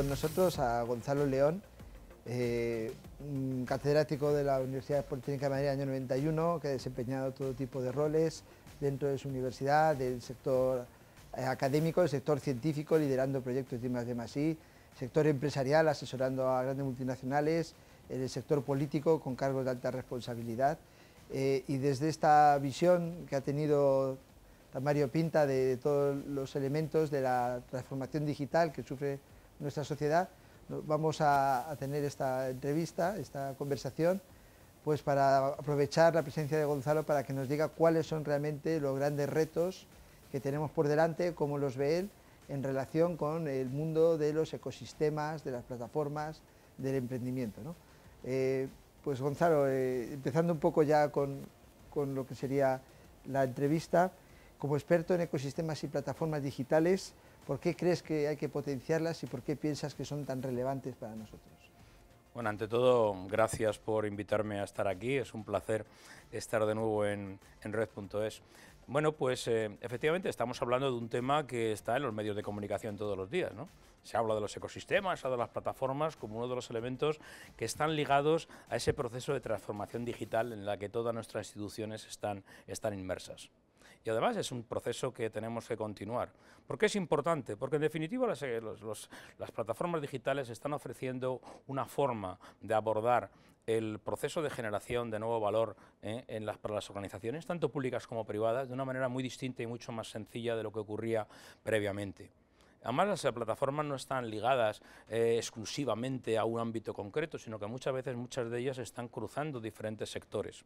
con nosotros a Gonzalo León, eh, un catedrático de la Universidad Politécnica de Madrid año 91, que ha desempeñado todo tipo de roles dentro de su universidad, del sector eh, académico, del sector científico, liderando proyectos de más de Masí, sector empresarial, asesorando a grandes multinacionales, en el sector político con cargos de alta responsabilidad. Eh, y desde esta visión que ha tenido Mario Pinta de todos los elementos de la transformación digital que sufre nuestra sociedad, vamos a, tener esta entrevista, esta conversación, pues para aprovechar la presencia de Gonzalo para que nos diga cuáles son realmente los grandes retos que tenemos por delante, cómo los ve él en relación con el mundo de los ecosistemas, de las plataformas, del emprendimiento. Eh, pues Gonzalo, eh, empezando un poco ya con, lo que sería la entrevista, como experto en ecosistemas y plataformas digitales, ¿Por qué crees que hay que potenciarlas y por qué piensas que son tan relevantes para nosotros? Bueno, ante todo, gracias por invitarme a estar aquí. Es un placer estar de nuevo en, Red.es. Bueno, pues eh, efectivamente estamos hablando de un tema que está en los medios de comunicación todos los días, Se habla de los ecosistemas, se habla de las plataformas como uno de los elementos que están ligados a ese proceso de transformación digital en la que todas nuestras instituciones están inmersas y además es un proceso que tenemos que continuar. ¿Por qué es importante? Porque en definitiva las, eh, plataformas digitales están ofreciendo una forma de abordar el proceso de generación de nuevo valor eh, para las organizaciones, tanto públicas como privadas, de una manera muy distinta y mucho más sencilla de lo que ocurría previamente. Además, las eh, plataformas no están ligadas eh, exclusivamente a un ámbito concreto, sino que muchas veces muchas de ellas están cruzando diferentes sectores.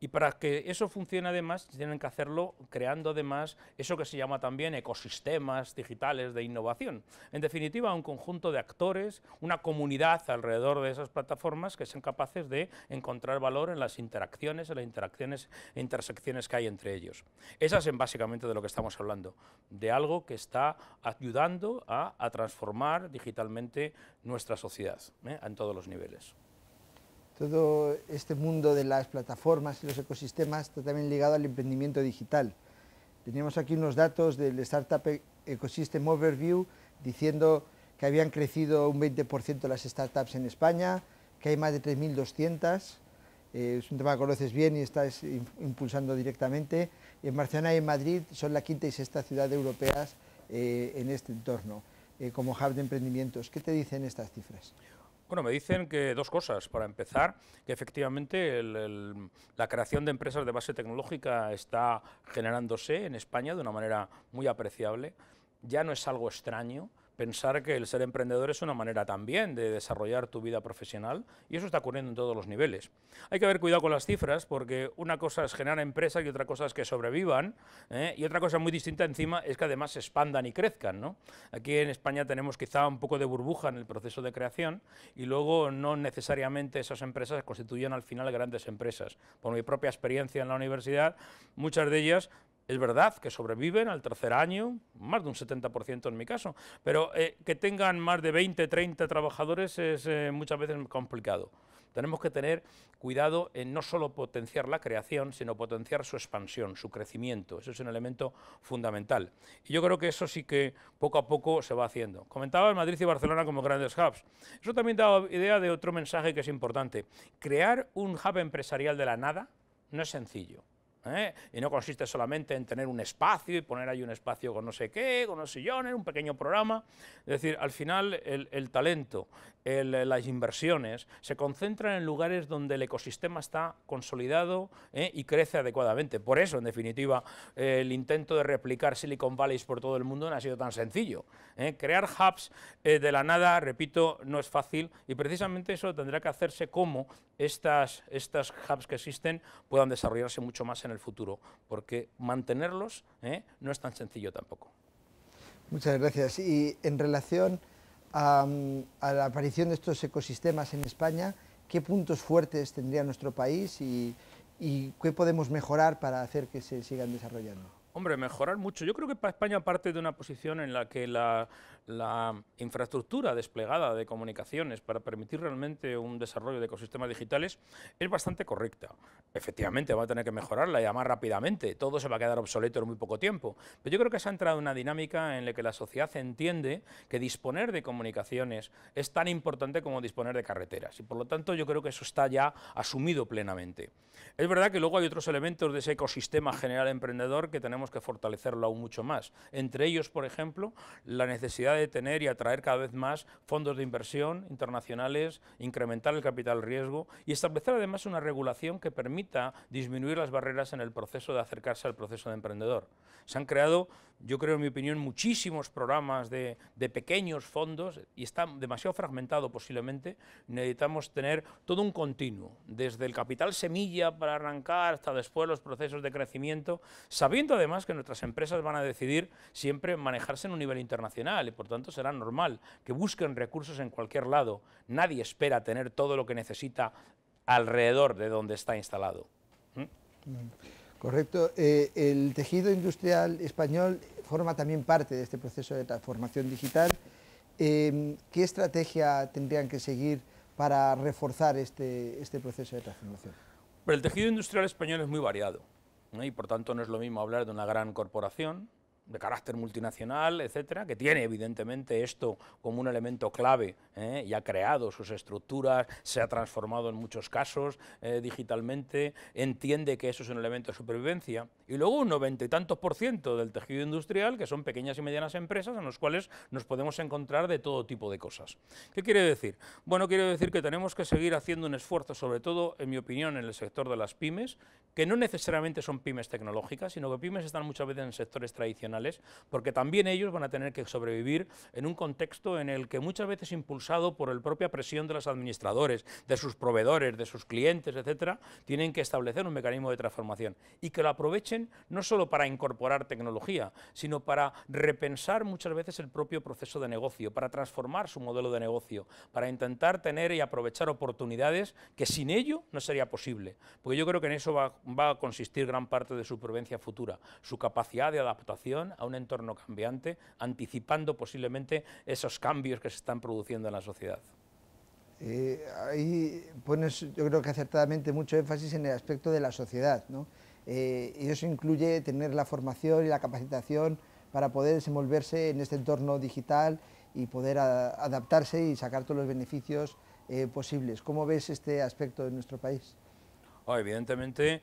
Y para que eso funcione además, tienen que hacerlo creando además eso que se llama también ecosistemas digitales de innovación. En definitiva, un conjunto de actores, una comunidad alrededor de esas plataformas que sean capaces de encontrar valor en las interacciones, en las interacciones e intersecciones que hay entre ellos. Esas es básicamente de lo que estamos hablando, de algo que está ayudando a, transformar digitalmente nuestra sociedad ¿eh? en todos los niveles. Todo este mundo de las plataformas y los ecosistemas está también ligado al emprendimiento digital. Teníamos aquí unos datos del Startup e- Ecosystem Overview diciendo que habían crecido un 20% las startups en España, que hay más de 3.200, eh, es un tema que conoces bien y estás impulsando directamente. En Barcelona y en Madrid son la quinta y sexta ciudad europeas eh, en este entorno, eh, como hub de emprendimientos. ¿Qué te dicen estas cifras? Bueno, me dicen que dos cosas. Para empezar, que efectivamente la creación de empresas de base tecnológica está generándose en España de una manera muy apreciable. Ya no es algo extraño pensar que el ser emprendedor es una manera también de desarrollar tu vida profesional y eso está ocurriendo en todos los niveles. Hay que haber cuidado con las cifras porque una cosa es generar empresas y otra cosa es que sobrevivan ¿eh? y otra cosa muy distinta encima es que además se expandan y crezcan. Aquí en España tenemos quizá un poco de burbuja en el proceso de creación y luego no necesariamente esas empresas constituyen al final grandes empresas. Por mi propia experiencia en la universidad, muchas de ellas es verdad que sobreviven al tercer año, más de un 70% en mi caso, pero eh, que tengan más de 20, 30 trabajadores es eh, muchas veces complicado. Tenemos que tener cuidado en no solo potenciar la creación, sino potenciar su expansión, su crecimiento. Eso es un elemento fundamental. Y yo creo que eso sí que poco a poco se va haciendo. Comentaba Madrid y Barcelona como grandes hubs. Eso también da idea de otro mensaje que es importante. Crear un hub empresarial de la nada no es sencillo. ¿eh? Y no consiste solamente en tener un espacio y poner ahí un espacio con no sé qué, con unos sillones, un pequeño programa. Es decir, al final el, talento, las inversiones se concentran en lugares donde el ecosistema está consolidado ¿eh? y crece adecuadamente. Por eso, en definitiva, el intento de replicar Silicon Valley por todo el mundo no ha sido tan sencillo. ¿eh? Crear hubs de la nada, repito, no es fácil y precisamente eso tendrá que hacerse como estas, estas hubs que existen puedan desarrollarse mucho más en en el futuro, porque mantenerlos ¿eh? no es tan sencillo tampoco. Muchas gracias. Y en relación mm, a, la aparición de estos ecosistemas en España, ¿qué puntos fuertes tendría nuestro país y, y qué podemos mejorar para hacer que se sigan desarrollando? Hombre, mejorar mucho. Yo creo que para España parte de una posición en la que la, infraestructura desplegada de comunicaciones para permitir realmente un desarrollo de ecosistemas digitales es bastante correcta. Efectivamente, va a tener que mejorarla y además rápidamente. Todo se va a quedar obsoleto en muy poco tiempo. Pero yo creo que se ha entrado en una dinámica en la que la sociedad entiende que disponer de comunicaciones es tan importante como disponer de carreteras. Y por lo tanto, yo creo que eso está ya asumido plenamente. Es verdad que luego hay otros elementos de ese ecosistema general emprendedor que tenemos que fortalecerlo aún mucho más. Entre ellos, por ejemplo, la necesidad de tener y atraer cada vez más fondos de inversión internacionales, incrementar el capital riesgo y establecer además una regulación que permita disminuir las barreras en el proceso de acercarse al proceso de emprendedor. Se han creado, yo creo en mi opinión, muchísimos programas de, de pequeños fondos y está demasiado fragmentado posiblemente. Necesitamos tener todo un continuo, desde el capital semilla para arrancar hasta después los procesos de crecimiento, sabiendo además además que nuestras empresas van a decidir siempre manejarse en un nivel internacional y por tanto será normal que busquen recursos en cualquier lado. Nadie espera tener todo lo que necesita alrededor de donde está instalado. ¿Mm? Correcto. Eh, el tejido industrial español forma también parte de este proceso de transformación digital. Em, ¿Qué estrategia tendrían que seguir para reforzar este, este proceso de transformación? Pero el tejido industrial español es muy variado y por tanto no es lo mismo hablar de una gran corporación de carácter multinacional, etcétera, que tiene evidentemente esto como un elemento clave ¿eh? y ha creado sus estructuras, se ha transformado en muchos casos eh, digitalmente, entiende que eso es un elemento de supervivencia. Y luego un noventa y tantos por ciento del tejido industrial, que son pequeñas y medianas empresas, en los cuales nos podemos encontrar de todo tipo de cosas. ¿Qué quiere decir? Bueno, quiere decir que tenemos que seguir haciendo un esfuerzo, sobre todo, en mi opinión, en el sector de las pymes, que no necesariamente son pymes tecnológicas, sino que pymes están muchas veces en sectores tradicionales porque también ellos van a tener que sobrevivir en un contexto en el que muchas veces impulsado por la propia presión de los administradores, de sus proveedores, de sus clientes, etcétera, tienen que establecer un mecanismo de transformación y que lo aprovechen no solo para incorporar tecnología, sino para repensar muchas veces el propio proceso de negocio, para transformar su modelo de negocio, para intentar tener y aprovechar oportunidades que sin ello no sería posible, porque yo creo que en eso va, a consistir gran parte de su provencia futura, su capacidad de adaptación a un entorno cambiante, anticipando posiblemente esos cambios que se están produciendo en la sociedad. Eh, ahí pones, yo creo que acertadamente, mucho énfasis en el aspecto de la sociedad. Eh, y eso incluye tener la formación y la capacitación para poder desenvolverse en este entorno digital y poder adaptarse y sacar todos los beneficios eh, posibles. ¿Cómo ves este aspecto en nuestro país? Ah, evidentemente,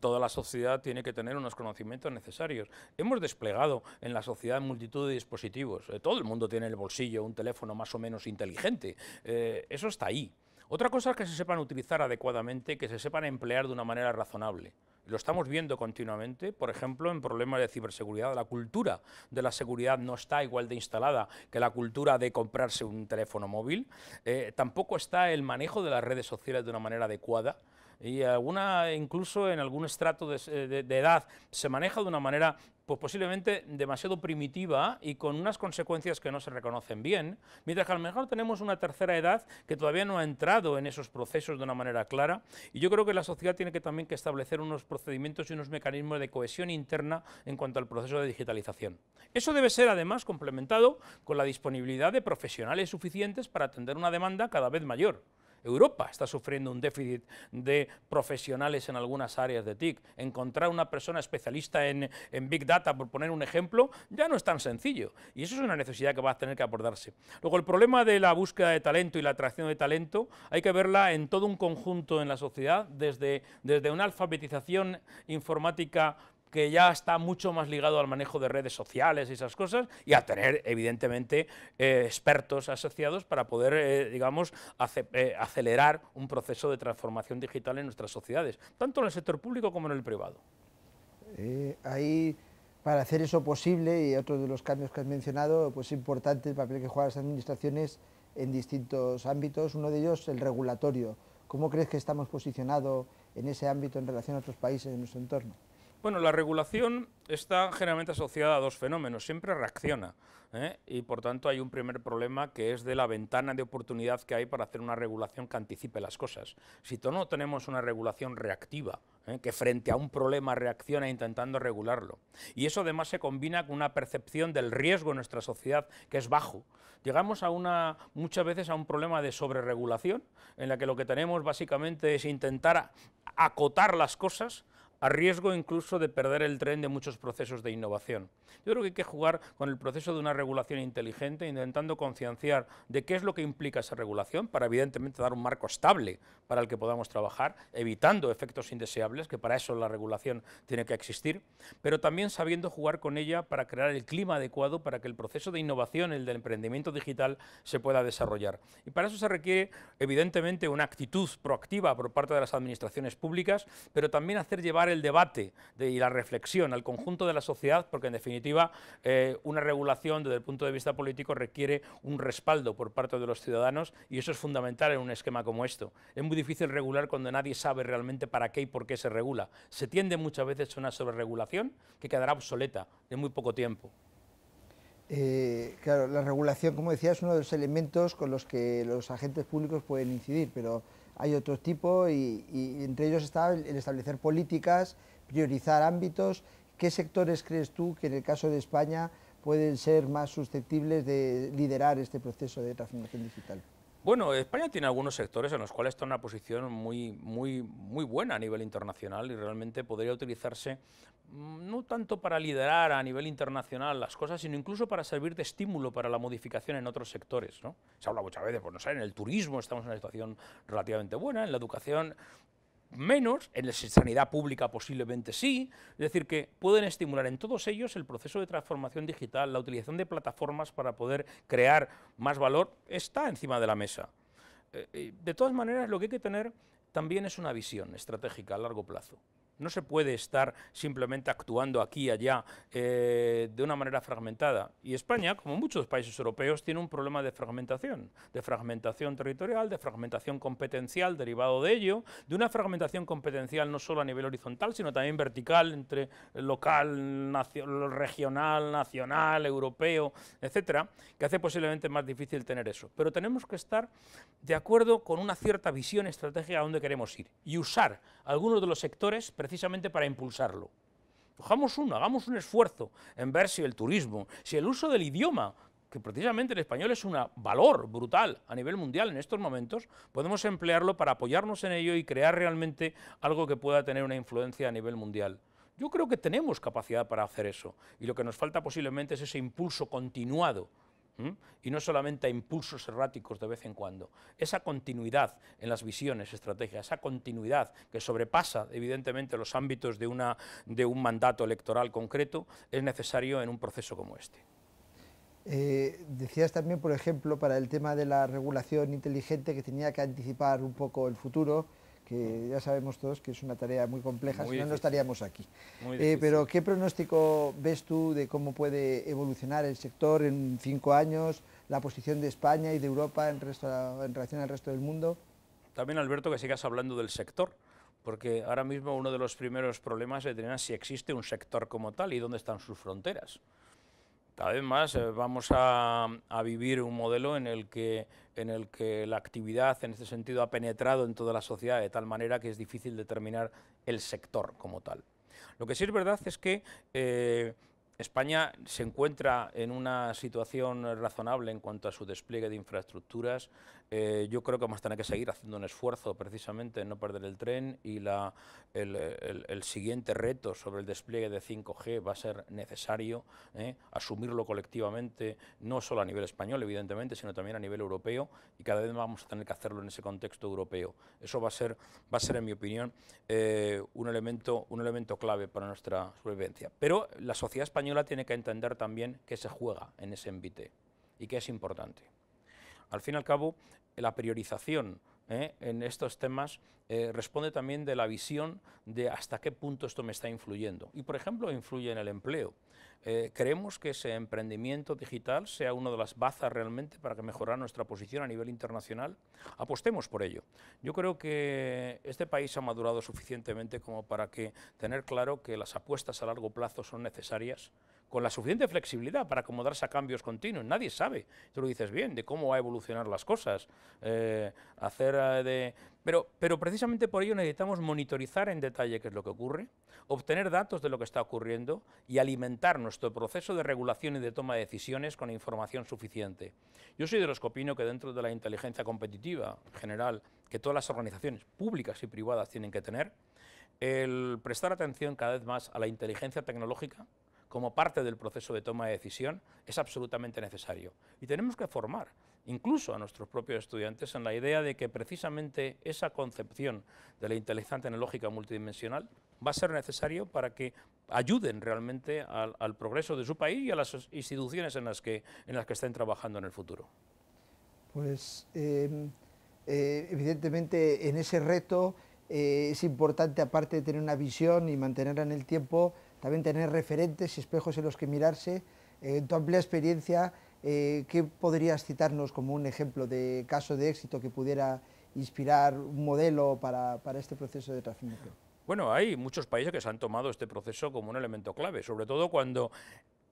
toda la sociedad tiene que tener unos conocimientos necesarios. Hemos desplegado en la sociedad multitud de dispositivos. Eh, todo el mundo tiene en el bolsillo un teléfono más o menos inteligente. Eh, eso está ahí. Otra cosa es que se sepan utilizar adecuadamente, que se sepan emplear de una manera razonable. Lo estamos viendo continuamente, por ejemplo, en problemas de ciberseguridad. La cultura de la seguridad no está igual de instalada que la cultura de comprarse un teléfono móvil. Eh, tampoco está el manejo de las redes sociales de una manera adecuada y alguna, incluso en algún estrato de, eh, edad, se maneja de una manera pues, posiblemente demasiado primitiva y con unas consecuencias que no se reconocen bien, mientras que a lo mejor tenemos una tercera edad que todavía no ha entrado en esos procesos de una manera clara y yo creo que la sociedad tiene que también que establecer unos procedimientos y unos mecanismos de cohesión interna en cuanto al proceso de digitalización. Eso debe ser además complementado con la disponibilidad de profesionales suficientes para atender una demanda cada vez mayor. Europa está sufriendo un déficit de profesionales en algunas áreas de TIC. Encontrar una persona especialista en, Big Data, por poner un ejemplo, ya no es tan sencillo. Y eso es una necesidad que va a tener que abordarse. Luego, el problema de la búsqueda de talento y la atracción de talento hay que verla en todo un conjunto en la sociedad, desde, desde una alfabetización informática que ya está mucho más ligado al manejo de redes sociales y esas cosas, y a tener, evidentemente, eh, expertos asociados para poder, eh, digamos, eh, acelerar un proceso de transformación digital en nuestras sociedades, tanto en el sector público como en el privado. ahí, para hacer eso posible, y otro de los cambios que has mencionado, pues es importante el papel que juegan las administraciones en distintos ámbitos, uno de ellos el regulatorio. ¿Cómo crees que estamos posicionados en ese ámbito en relación a otros países en nuestro entorno? Bueno, la regulación está generalmente asociada a dos fenómenos, siempre reacciona, ¿eh? y por tanto hay un primer problema que es de la ventana de oportunidad que hay para hacer una regulación que anticipe las cosas. Si no tenemos una regulación reactiva, ¿eh? que frente a un problema reacciona intentando regularlo, y eso además se combina con una percepción del riesgo en nuestra sociedad que es bajo, llegamos muchas veces a un problema de sobreregulación, en la que lo que tenemos básicamente es intentar acotar las cosas, a riesgo incluso de perder el tren de muchos procesos de innovación. Yo creo que hay que jugar con el proceso de una regulación inteligente, intentando concienciar de qué es lo que implica esa regulación, para evidentemente dar un marco estable para el que podamos trabajar, evitando efectos indeseables, que para eso la regulación tiene que existir, pero también sabiendo jugar con ella para crear el clima adecuado para que el proceso de innovación, el del emprendimiento digital, se pueda desarrollar. Y para eso se requiere, evidentemente, una actitud proactiva por parte de las administraciones públicas, pero también hacer llevar el debate y la reflexión al conjunto de la sociedad, porque en definitiva eh, una regulación desde el punto de vista político requiere un respaldo por parte de los ciudadanos y eso es fundamental en un esquema como esto. Es muy difícil regular cuando nadie sabe realmente para qué y por qué se regula. Se tiende muchas veces a una sobreregulación que quedará obsoleta en muy poco tiempo. Eh, claro, la regulación, como decía, es uno de los elementos con los que los agentes públicos pueden incidir, pero hay otro tipo y, entre ellos está el establecer políticas, priorizar ámbitos. ¿Qué sectores crees tú que en el caso de España pueden ser más susceptibles de liderar este proceso de transformación digital? Bueno, España tiene algunos sectores en los cuales está en una posición muy, muy, muy buena a nivel internacional y realmente podría utilizarse mm, no tanto para liderar a nivel internacional las cosas, sino incluso para servir de estímulo para la modificación en otros sectores. ¿no? Se habla muchas veces, por pues, no sé, en el turismo estamos en una situación relativamente buena, en la educación menos, en la sanidad pública posiblemente sí, es decir, que pueden estimular en todos ellos el proceso de transformación digital, la utilización de plataformas para poder crear más valor, está encima de la mesa. Eh, de todas maneras, lo que hay que tener también es una visión estratégica a largo plazo. No se puede estar simplemente actuando aquí y allá eh, de una manera fragmentada. Y España, como muchos países europeos, tiene un problema de fragmentación, de fragmentación territorial, de fragmentación competencial derivado de ello, de una fragmentación competencial no solo a nivel horizontal, sino también vertical entre local, regional, nacional, europeo, etcétera, que hace posiblemente más difícil tener eso. Pero tenemos que estar de acuerdo con una cierta visión estratégica a dónde queremos ir y usar algunos de los sectores precisamente para impulsarlo. Cojamos uno, hagamos un esfuerzo en ver si el turismo, si el uso del idioma, que precisamente el español es un valor brutal a nivel mundial en estos momentos, podemos emplearlo para apoyarnos en ello y crear realmente algo que pueda tener una influencia a nivel mundial. Yo creo que tenemos capacidad para hacer eso y lo que nos falta posiblemente es ese impulso continuado y no solamente a impulsos erráticos de vez en cuando. Esa continuidad en las visiones, estrategias, esa continuidad que sobrepasa evidentemente los ámbitos de, una, de un mandato electoral concreto, es necesario en un proceso como este. Eh, decías también, por ejemplo, para el tema de la regulación inteligente que tenía que anticipar un poco el futuro, ya sabemos todos que es una tarea muy compleja, si no, no estaríamos aquí. Eh, pero, ¿qué pronóstico ves tú de cómo puede evolucionar el sector en cinco años, la posición de España y de Europa en, relación al resto del mundo? También, Alberto, que sigas hablando del sector porque ahora mismo uno de los primeros problemas es si existe un sector como tal y dónde están sus fronteras. Cada vez más eh, vamos a, vivir un modelo en el, que, en el que la actividad en este sentido ha penetrado en toda la sociedad de tal manera que es difícil determinar el sector como tal. Lo que sí es verdad es que eh, España se encuentra en una situación razonable en cuanto a su despliegue de infraestructuras. Eh, yo creo que vamos a tener que seguir haciendo un esfuerzo precisamente en no perder el tren y el, siguiente reto sobre el despliegue de 5G va a ser necesario ¿eh? asumirlo colectivamente, no solo a nivel español, evidentemente, sino también a nivel europeo y cada vez vamos a tener que hacerlo en ese contexto europeo. Eso va a ser, va a ser en mi opinión, eh, un, elemento, un elemento clave para nuestra supervivencia. Pero la sociedad española tiene que entender también que se juega en ese envite y que es importante. Al fin y al cabo, la priorización ¿eh? en estos temas eh, responde también de la visión de hasta qué punto esto me está influyendo. Y, por ejemplo, influye en el empleo. Eh, creemos que ese emprendimiento digital sea una de las bazas realmente para que mejorar nuestra posición a nivel internacional. Apostemos por ello. Yo creo que este país ha madurado suficientemente como para que tener claro que las apuestas a largo plazo son necesarias con la suficiente flexibilidad para acomodarse a cambios continuos. Nadie sabe, tú lo dices bien, de cómo va a evolucionar las cosas. Eh, hacer eh, de... Pero, pero precisamente por ello necesitamos monitorizar en detalle qué es lo que ocurre, obtener datos de lo que está ocurriendo y alimentar nuestro proceso de regulación y de toma de decisiones con información suficiente. Yo soy de los que opino que dentro de la inteligencia competitiva general que todas las organizaciones públicas y privadas tienen que tener, el prestar atención cada vez más a la inteligencia tecnológica como parte del proceso de toma de decisión es absolutamente necesario. Y tenemos que formar incluso a nuestros propios estudiantes en la idea de que precisamente esa concepción de la inteligencia tecnológica multidimensional va a ser necesario para que ayuden realmente al, progreso de su país y a las instituciones en las que, en las que estén trabajando en el futuro. Pues em, eh, evidentemente en ese reto eh, es importante, aparte de tener una visión y mantenerla en el tiempo, también tener referentes y espejos en los que mirarse. Eh, en tu amplia experiencia, eh, ¿qué podrías citarnos como un ejemplo de caso de éxito que pudiera inspirar un modelo para, para este proceso de transformación? Bueno, hay muchos países que se han tomado este proceso como un elemento clave, sobre todo cuando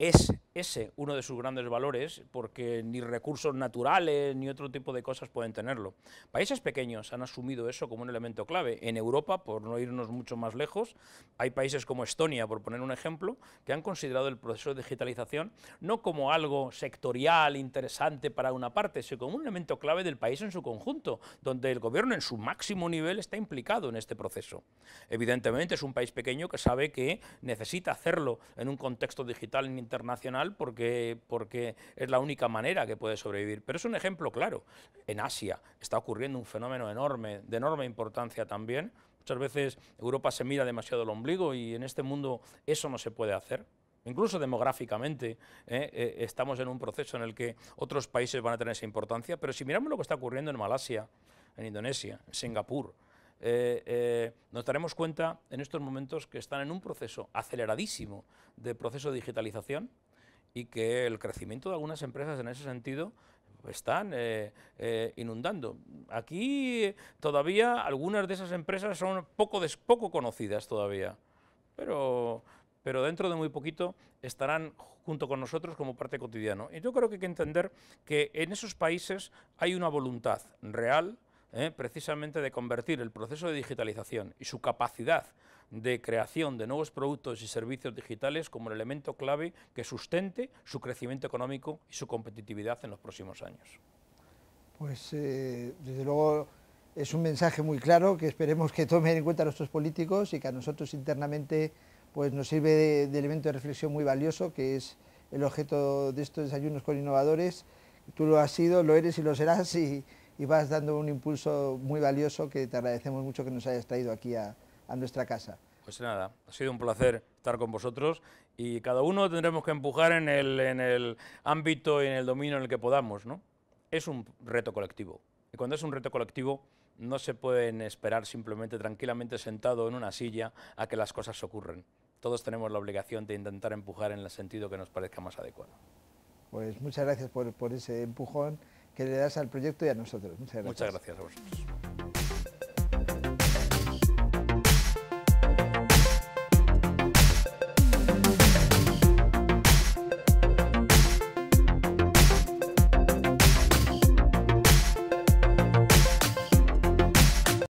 es ese uno de sus grandes valores, porque ni recursos naturales ni otro tipo de cosas pueden tenerlo. Países pequeños han asumido eso como un elemento clave. En Europa, por no irnos mucho más lejos, hay países como Estonia, por poner un ejemplo, que han considerado el proceso de digitalización no como algo sectorial, interesante para una parte, sino como un elemento clave del país en su conjunto, donde el gobierno en su máximo nivel está implicado en este proceso. Evidentemente es un país pequeño que sabe que necesita hacerlo en un contexto digital internacional porque, porque es la única manera que puede sobrevivir. Pero es un ejemplo claro. En Asia está ocurriendo un fenómeno enorme, de enorme importancia también. Muchas veces Europa se mira demasiado el ombligo y en este mundo eso no se puede hacer. Incluso demográficamente ¿eh? Eh, estamos en un proceso en el que otros países van a tener esa importancia, pero si miramos lo que está ocurriendo en Malasia, en Indonesia, en Singapur, eh, eh, nos daremos cuenta en estos momentos que están en un proceso aceleradísimo de proceso de digitalización y que el crecimiento de algunas empresas en ese sentido están eh, inundando. Aquí todavía algunas de esas empresas son poco, poco conocidas todavía, pero, pero dentro de muy poquito estarán junto con nosotros como parte cotidiana. Y yo creo que hay que entender que en esos países hay una voluntad real, ¿eh? precisamente de convertir el proceso de digitalización y su capacidad de creación de nuevos productos y servicios digitales como el elemento clave que sustente su crecimiento económico y su competitividad en los próximos años. Pues eh, desde luego es un mensaje muy claro que esperemos que tomen en cuenta nuestros políticos y que a nosotros internamente pues, nos sirve de, de elemento de reflexión muy valioso que es el objeto de estos desayunos con innovadores. Tú lo has sido, lo eres y lo serás y, y vas dando un impulso muy valioso que te agradecemos mucho que nos hayas traído aquí a, a nuestra casa. Pues nada, ha sido un placer estar con vosotros y cada uno tendremos que empujar en el, en el ámbito y en el dominio en el que podamos, ¿no? Es un reto colectivo y cuando es un reto colectivo no se pueden esperar simplemente tranquilamente sentado en una silla a que las cosas ocurran. Todos tenemos la obligación de intentar empujar en el sentido que nos parezca más adecuado. Pues muchas gracias por, por ese empujón que le das al proyecto y a nosotros. Muchas gracias. a vosotros.